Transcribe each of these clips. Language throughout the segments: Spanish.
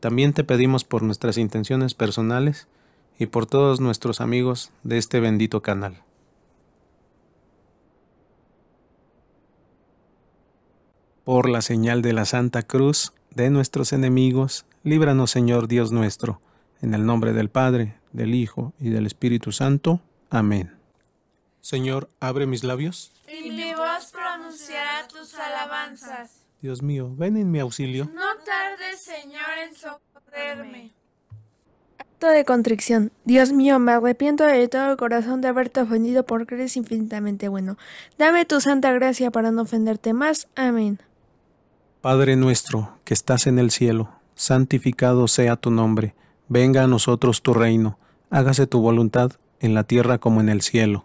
También te pedimos por nuestras intenciones personales y por todos nuestros amigos de este bendito canal. Por la señal de la Santa Cruz de nuestros enemigos, líbranos Señor Dios nuestro, en el nombre del Padre, del Hijo y del Espíritu Santo. Amén. Señor, abre mis labios. Y mi voz pronunciará tus alabanzas. Dios mío, ven en mi auxilio. No tardes, Señor, en socorrerme. Acto de contrición. Dios mío, me arrepiento de todo el corazón de haberte ofendido porque eres infinitamente bueno. Dame tu santa gracia para no ofenderte más. Amén. Padre nuestro, que estás en el cielo, santificado sea tu nombre. Venga a nosotros tu reino. Hágase tu voluntad en la tierra como en el cielo.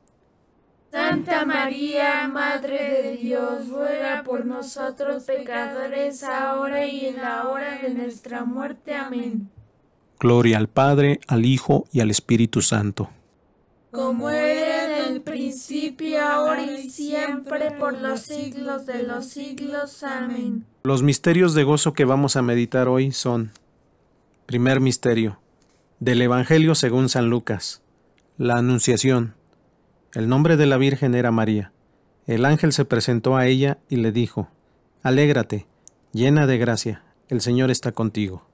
Santa María, Madre de Dios, ruega por nosotros pecadores, ahora y en la hora de nuestra muerte. Amén. Gloria al Padre, al Hijo y al Espíritu Santo. Como era en el principio, ahora y siempre, por los siglos de los siglos. Amén. Los misterios de gozo que vamos a meditar hoy son, primer misterio, del Evangelio según San Lucas, la Anunciación. El nombre de la Virgen era María. El ángel se presentó a ella y le dijo, Alégrate, llena de gracia, el Señor está contigo.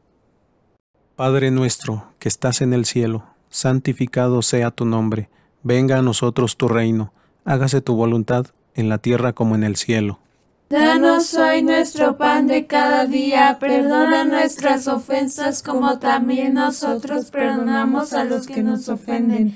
Padre nuestro, que estás en el cielo, santificado sea tu nombre, venga a nosotros tu reino, hágase tu voluntad en la tierra como en el cielo. Danos hoy nuestro pan de cada día, perdona nuestras ofensas como también nosotros perdonamos a los que nos ofenden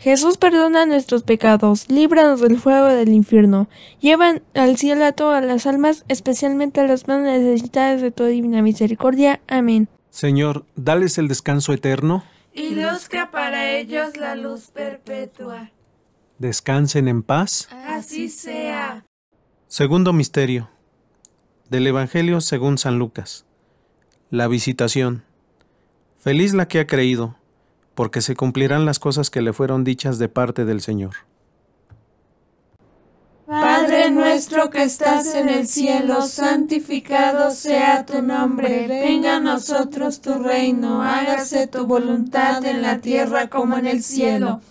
Jesús perdona nuestros pecados, líbranos del fuego del infierno, llevan al cielo a todas las almas, especialmente a las más necesitadas de tu divina misericordia. Amén. Señor, dales el descanso eterno y luzca para ellos la luz perpetua. Descansen en paz. Así sea. Segundo misterio del Evangelio según San Lucas. La visitación. Feliz la que ha creído porque se cumplirán las cosas que le fueron dichas de parte del Señor. Padre nuestro que estás en el cielo, santificado sea tu nombre, venga a nosotros tu reino, hágase tu voluntad en la tierra como en el cielo.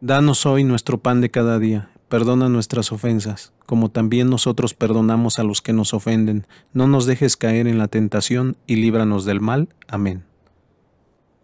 Danos hoy nuestro pan de cada día, perdona nuestras ofensas, como también nosotros perdonamos a los que nos ofenden, no nos dejes caer en la tentación y líbranos del mal. Amén.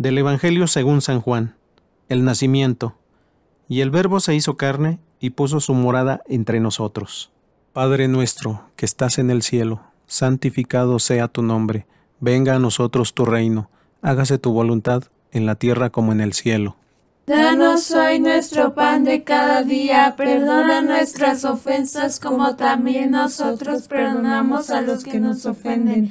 del Evangelio según San Juan, el nacimiento. Y el Verbo se hizo carne y puso su morada entre nosotros. Padre nuestro, que estás en el cielo, santificado sea tu nombre, venga a nosotros tu reino, hágase tu voluntad en la tierra como en el cielo. Danos hoy nuestro pan de cada día, perdona nuestras ofensas como también nosotros perdonamos a los que nos ofenden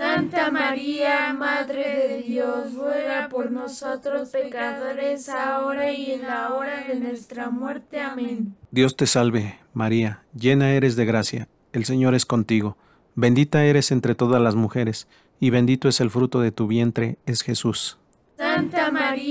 Santa María, Madre de Dios, ruega por nosotros pecadores, ahora y en la hora de nuestra muerte. Amén. Dios te salve, María, llena eres de gracia, el Señor es contigo, bendita eres entre todas las mujeres, y bendito es el fruto de tu vientre, es Jesús. Santa María,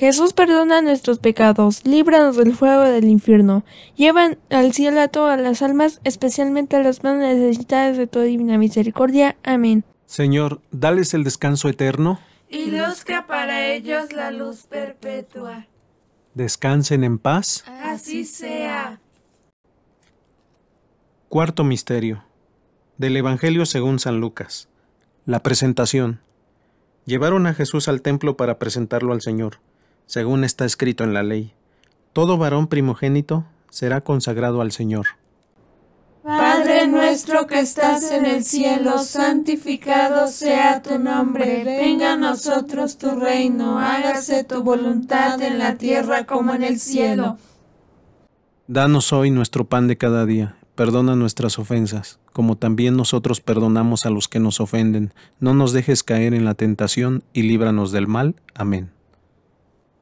Jesús perdona nuestros pecados, líbranos del fuego del infierno, llevan al cielo a todas las almas, especialmente a las más necesitadas de tu divina misericordia. Amén. Señor, dales el descanso eterno. Y luzca para ellos la luz perpetua. Descansen en paz. Así sea. Cuarto Misterio del Evangelio según San Lucas. La presentación. Llevaron a Jesús al templo para presentarlo al Señor según está escrito en la ley. Todo varón primogénito será consagrado al Señor. Padre nuestro que estás en el cielo, santificado sea tu nombre. Venga a nosotros tu reino, hágase tu voluntad en la tierra como en el cielo. Danos hoy nuestro pan de cada día. Perdona nuestras ofensas, como también nosotros perdonamos a los que nos ofenden. No nos dejes caer en la tentación y líbranos del mal. Amén.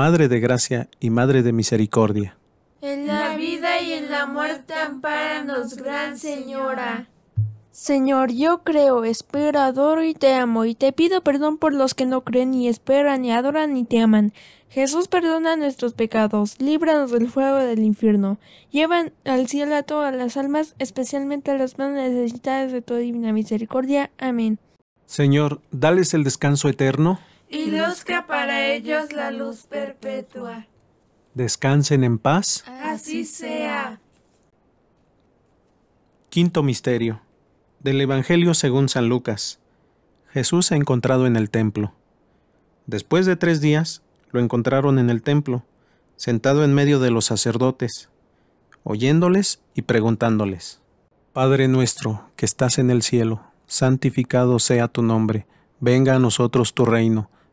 Madre de gracia y Madre de misericordia. En la vida y en la muerte ampáranos, Gran Señora. Señor, yo creo, espero, adoro y te amo, y te pido perdón por los que no creen, ni esperan, ni adoran, ni te aman. Jesús, perdona nuestros pecados, líbranos del fuego del infierno. Llevan al cielo a todas las almas, especialmente a las más necesitadas de tu divina misericordia. Amén. Señor, dales el descanso eterno y luzca para ellos la luz perpetua. Descansen en paz. Así sea. Quinto Misterio. Del Evangelio según San Lucas. Jesús ha encontrado en el templo. Después de tres días, lo encontraron en el templo, sentado en medio de los sacerdotes, oyéndoles y preguntándoles. Padre nuestro, que estás en el cielo, santificado sea tu nombre, venga a nosotros tu reino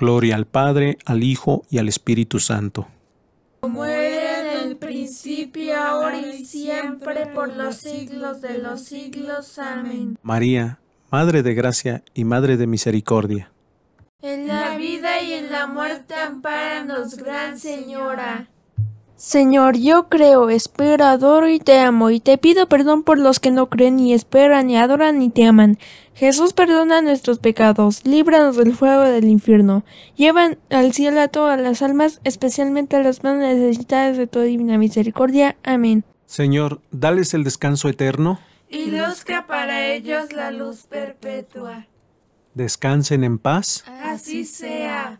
Gloria al Padre, al Hijo y al Espíritu Santo. Como era en el principio, ahora y siempre, por los siglos de los siglos. Amén. María, Madre de Gracia y Madre de Misericordia. En la vida y en la muerte, ampáranos, Gran Señora. Señor, yo creo, espero, adoro y te amo, y te pido perdón por los que no creen, ni esperan, ni adoran, ni te aman. Jesús perdona nuestros pecados, líbranos del fuego del infierno, llevan al cielo a todas las almas, especialmente a las más necesitadas de tu divina misericordia. Amén. Señor, dales el descanso eterno. Y luzca para ellos la luz perpetua. Descansen en paz. Así sea.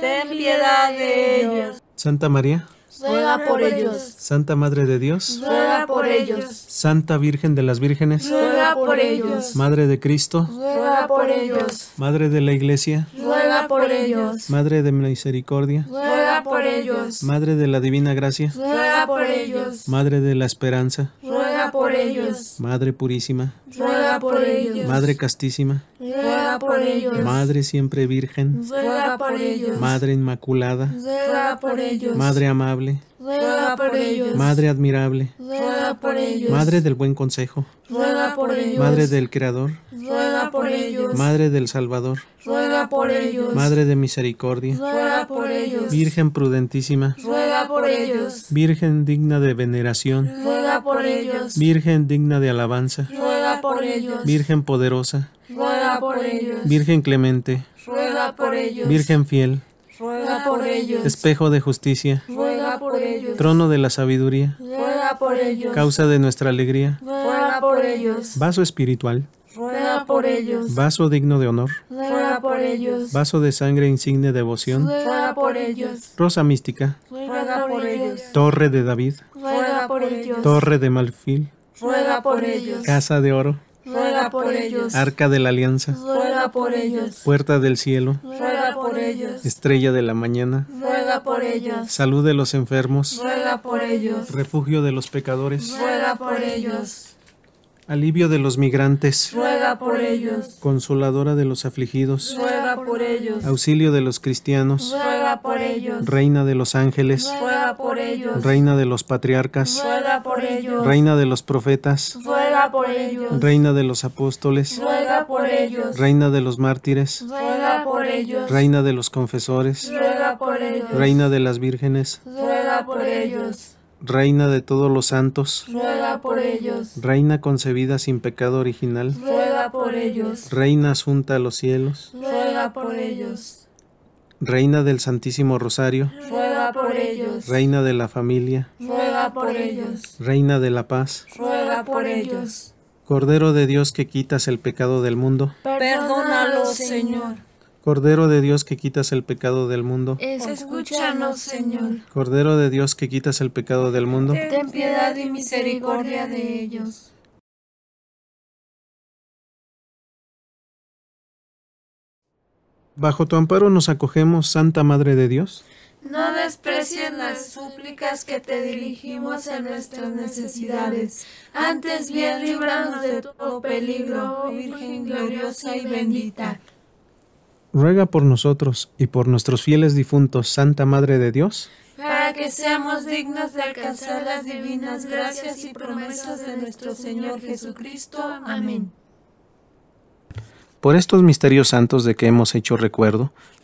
ten piedad de ellos. Santa María, ruega por ellos. Santa Madre de Dios, ruega por ellos. Santa Virgen de las Vírgenes, ruega por ellos. Madre de Cristo, ruega por ellos. Madre de la Iglesia, ruega por ellos. Madre de Misericordia, ruega por ellos. Madre de la Divina Gracia, ruega por ellos. Madre de la Esperanza, ruega por ellos. Madre Purísima, ruega por ellos. Madre Castísima, Madre siempre virgen, ruega por ellos. Madre inmaculada, Madre amable, Madre admirable, Madre del buen consejo, Madre del Creador, Madre del Salvador, Madre de misericordia, Virgen prudentísima, ruega por ellos. Virgen digna de veneración, ruega por ellos. Virgen digna de alabanza, ruega por ellos. Virgen poderosa, Virgen clemente, Virgen fiel, Espejo de justicia, Trono de la sabiduría, Causa de nuestra alegría, Vaso espiritual, Vaso digno de honor, Vaso de sangre insigne de devoción, Rosa mística, Torre de David, Torre de Malfil, Casa de oro, por Arca de la Alianza, Puerta del Cielo, Estrella de la Mañana, Salud de los enfermos, Refugio de los pecadores, Alivio de los migrantes, Consoladora de los afligidos, Auxilio de los cristianos, Reina de los ángeles, Reina de los patriarcas, Reina de los profetas, Reina de los apóstoles, Reina de los mártires, Reina de los confesores, Reina de las vírgenes, Reina de todos los santos, Reina concebida sin pecado original, Reina asunta a los cielos, Reina del Santísimo Rosario, Reina de la familia, por ellos. Reina de la paz, ruega por ellos. Cordero de Dios que quitas el pecado del mundo, perdónalos, Señor. Cordero de Dios que quitas el pecado del mundo, escúchanos, Señor. Cordero de Dios que quitas el pecado del mundo, ten piedad y misericordia de ellos. Bajo tu amparo nos acogemos, Santa Madre de Dios. No desprecien las súplicas que te dirigimos en nuestras necesidades. Antes bien, líbranos de todo peligro, oh Virgen gloriosa y bendita. Ruega por nosotros y por nuestros fieles difuntos, Santa Madre de Dios, para que seamos dignos de alcanzar las divinas gracias y promesas de nuestro Señor Jesucristo. Amén. Por estos misterios santos de que hemos hecho recuerdo,